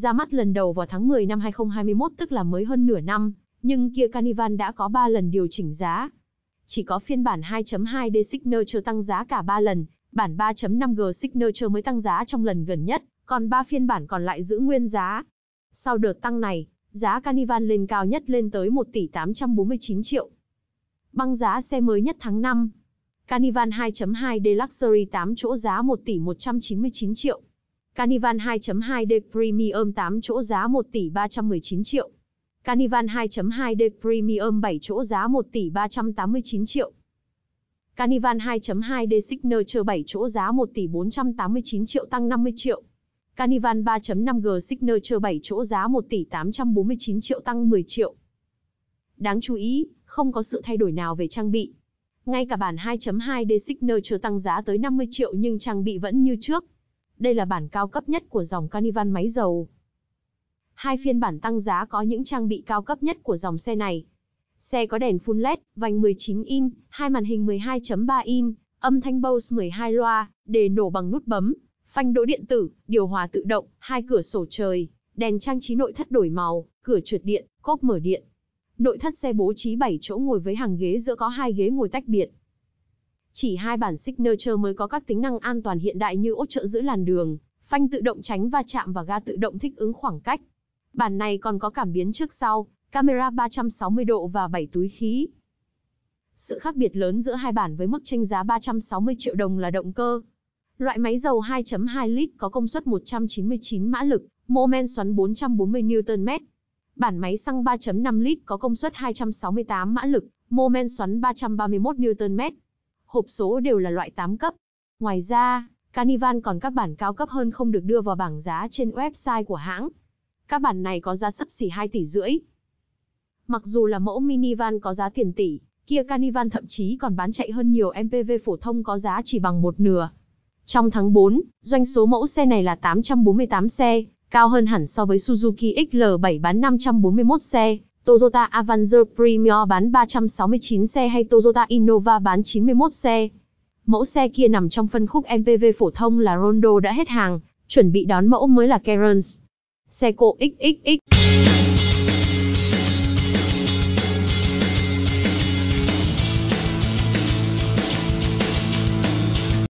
ra mắt lần đầu vào tháng 10 năm 2021 tức là mới hơn nửa năm, nhưng Kia Carnival đã có 3 lần điều chỉnh giá. Chỉ có phiên bản 2.2D Signature tăng giá cả 3 lần, bản 3.5G Signature mới tăng giá trong lần gần nhất, còn 3 phiên bản còn lại giữ nguyên giá. Sau đợt tăng này, giá Carnival lên cao nhất lên tới 1 tỷ 849 triệu. Băng giá xe mới nhất tháng 5. Carnival 2.2 Deluxe Luxury 8 chỗ giá 1 tỷ 199 triệu, Carnival 2.2D Premium 8 chỗ giá 1 tỷ 319 triệu. Carnival 2.2D Premium 7 chỗ giá 1 tỷ 389 triệu. Carnival 2.2D Signature 7 chỗ giá 1 tỷ 489 triệu tăng 50 triệu. Carnival 3.5G Signature 7 chỗ giá 1 tỷ 849 triệu tăng 10 triệu. Đáng chú ý, không có sự thay đổi nào về trang bị. Ngay cả bản 2.2D Signature tăng giá tới 50 triệu nhưng trang bị vẫn như trước. Đây là bản cao cấp nhất của dòng Carnival máy dầu. Hai phiên bản tăng giá có những trang bị cao cấp nhất của dòng xe này. Xe có đèn full LED, vành 19 in, hai màn hình 12.3 in, âm thanh Bose 12 loa, đề nổ bằng nút bấm, phanh đỗ điện tử, điều hòa tự động, hai cửa sổ trời, đèn trang trí nội thất đổi màu, cửa trượt điện, cốp mở điện. Nội thất xe bố trí 7 chỗ ngồi với hàng ghế giữa có hai ghế ngồi tách biệt. Chỉ hai bản Signature mới có các tính năng an toàn hiện đại như ốt trợ giữ làn đường, phanh tự động tránh va chạm và ga tự động thích ứng khoảng cách. Bản này còn có cảm biến trước sau, camera 360 độ và 7 túi khí. Sự khác biệt lớn giữa hai bản với mức tranh giá 360 triệu đồng là động cơ. Loại máy dầu 2.2 lít có công suất 199 mã lực, mô men xoắn 440 Nm. Bản máy xăng 3.5 lít có công suất 268 mã lực, mô men xoắn 331 Nm hộp số đều là loại 8 cấp. Ngoài ra, Carnival còn các bản cao cấp hơn không được đưa vào bảng giá trên website của hãng. Các bản này có giá sấp xỉ 2 tỷ rưỡi. Mặc dù là mẫu minivan có giá tiền tỷ, Kia Carnival thậm chí còn bán chạy hơn nhiều MPV phổ thông có giá chỉ bằng một nửa. Trong tháng 4, doanh số mẫu xe này là 848 xe, cao hơn hẳn so với Suzuki XL7 bán 541 xe, Toyota Avanza Premier bán 369 xe hay Toyota Innova bán 91 xe. Mẫu xe kia nằm trong phân khúc MPV phổ thông là Rondo đã hết hàng, chuẩn bị đón mẫu mới là Cairns. Xe cộ XXX.